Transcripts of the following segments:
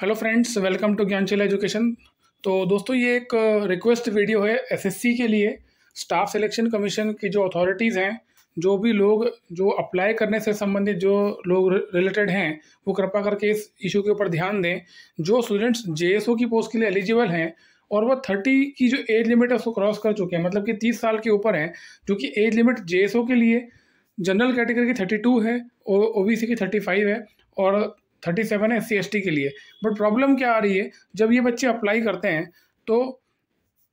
hello friends welcome to Gyansheel education तो दोस्तों ये एक रिक्वेस्ट वीडियो है एसएससी के लिए स्टाफ सिलेक्शन कमीशन की जो अथॉरिटीज़ हैं जो भी लोग जो अप्लाई करने से संबंधित जो लोग रिलेटेड हैं वो कृपा करके इस इशू के ऊपर ध्यान दें जो स्टूडेंट्स जे की पोस्ट के लिए एलिजिबल हैं और वह थर्टी की जो एज लिमिट है उसको क्रॉस कर चुके हैं मतलब कि तीस साल के ऊपर हैं जो कि एज लिमिट जे के लिए जनरल कैटेगरी की थर्टी टू है और ओ की थर्टी फाइव है और थर्टी सेवन है एस सी के लिए बट प्रॉब्लम क्या आ रही है जब ये बच्चे अप्लाई करते हैं तो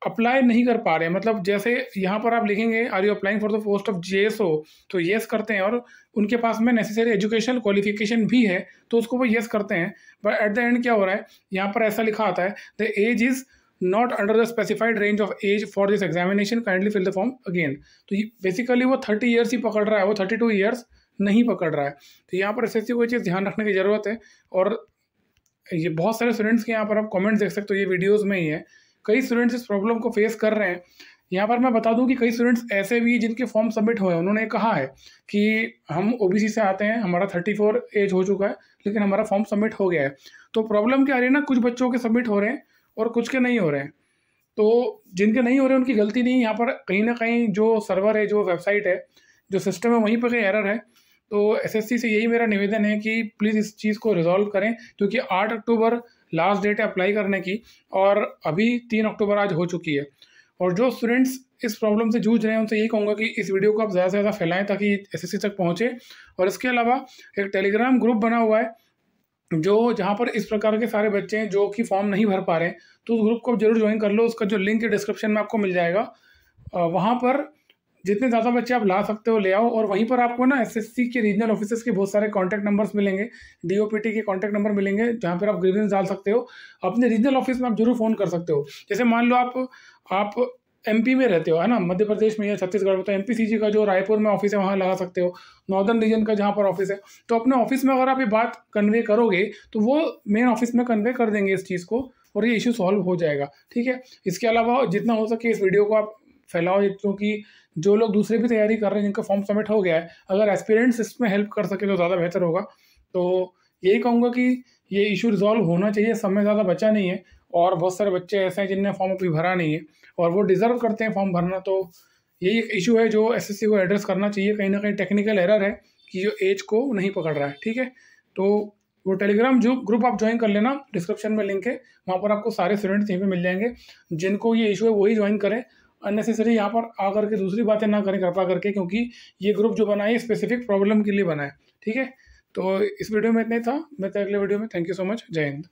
अप्लाई नहीं कर पा रहे हैं मतलब जैसे यहाँ पर आप लिखेंगे are you applying for the post of J S O तो येस करते हैं और उनके पास में नेसेसरी एजुकेशनल क्वालिफिकेशन भी है तो उसको वो येस करते हैं बट एट द एंड क्या हो रहा है यहाँ पर ऐसा लिखा आता है the age is not under the specified range of age for this examination kindly fill the form again तो बेसिकली वो थर्टी ईयर्स ही पकड़ रहा है वो थर्टी टू ईयर्स नहीं पकड़ रहा है तो यहाँ पर ऐसी कोई चीज़ ध्यान रखने की ज़रूरत है और ये बहुत सारे स्टूडेंट्स के यहाँ पर आप कमेंट देख सकते हो ये वीडियोस में ही है कई स्टूडेंट्स इस प्रॉब्लम को फेस कर रहे हैं यहाँ पर मैं बता दूं कि कई स्टूडेंट्स ऐसे भी जिनके फॉर्म सबमिट हुए हैं उन्होंने कहा है कि हम ओबीसी से आते हैं हमारा थर्टी फोर एज हो चुका है लेकिन हमारा फॉर्म सबमिट हो गया है तो प्रॉब्लम क्या आ रही है ना कुछ बच्चों के सबमिट हो रहे हैं और कुछ के नहीं हो रहे हैं तो जिनके नहीं हो रहे उनकी गलती नहीं यहाँ पर कहीं ना कहीं जो सर्वर है जो वेबसाइट है जो सिस्टम है वहीं पर कहीं एरर है तो एसएससी से यही मेरा निवेदन है कि प्लीज़ इस चीज़ को रिजॉल्व करें क्योंकि आठ अक्टूबर लास्ट डेट है अप्लाई करने की और अभी तीन अक्टूबर आज हो चुकी है और जो स्टूडेंट्स इस प्रॉब्लम से जूझ रहे हैं उनसे यही कहूँगा कि इस वीडियो को आप ज़्यादा से ज़्यादा फैलाएं ताकि एसएससी तक पहुँचे और इसके अलावा एक टेलीग्राम ग्रुप बना हुआ है जो जहाँ पर इस प्रकार के सारे बच्चे हैं जो कि फॉर्म नहीं भर पा रहे हैं तो उस ग्रुप को जरूर ज्वाइन कर लो उसका जो लिंक है डिस्क्रिप्शन में आपको मिल जाएगा वहाँ पर जितने ज़्यादा बच्चे आप ला सकते हो ले आओ और वहीं पर आपको ना एस के रीजनल ऑफिसर्स के बहुत सारे कॉन्टैक्ट नंबर्स मिलेंगे डी के कॉन्टैक्ट नंबर मिलेंगे जहाँ पर आप ग्रीवेंस डाल सकते हो अपने रीजनल ऑफिस में आप जरूर फ़ोन कर सकते हो जैसे मान लो आप आप एमपी में रहते हो है ना मध्य प्रदेश में या छत्तीसगढ़ में तो एमपीसीजी का जो रायपुर में ऑफिस है वहाँ लगा सकते हो नॉर्दर्न रीजन का जहाँ पर ऑफिस है तो अपने ऑफिस में अगर आप ये बात कन्वे करोगे तो वो मेन ऑफिस में कन्वे कर देंगे इस चीज़ को और ये इशू सॉल्व हो जाएगा ठीक है इसके अलावा जितना हो सके इस वीडियो को आप फैलाओ क्योंकि जो लोग दूसरे भी तैयारी कर रहे हैं जिनका फॉर्म सबमिट हो गया है अगर एस्पिरेंट्स इसमें हेल्प कर सके तो ज़्यादा बेहतर होगा तो यही कहूँगा कि ये इशू रिजॉल्व होना चाहिए समय ज़्यादा बचा नहीं है और बहुत सारे बच्चे ऐसे हैं जिनने फॉर्म अभी भरा नहीं है और वो डिज़र्व करते हैं फॉर्म भरना तो यही एक इशू है जो एस को एड्रेस करना चाहिए कहीं ना कहीं टेक्निकल एरर है कि जो एज को नहीं पकड़ रहा है ठीक है तो वो टेलीग्राम जो ग्रुप आप ज्वाइन कर लेना डिस्क्रिप्शन में लिंक है वहाँ पर आपको सारे स्टूडेंट्स यहीं पे मिल जाएंगे जिनको ये इशू है वही ज्वाइन करें अननेसेसरी यहाँ पर आकर के दूसरी बातें ना करें कृपा करके क्योंकि ये ग्रुप जो बनाए स्पेसिफिक प्रॉब्लम के लिए बनाए ठीक है तो इस वीडियो में इतना ही था तो अगले वीडियो में थैंक यू सो मच जय हिंद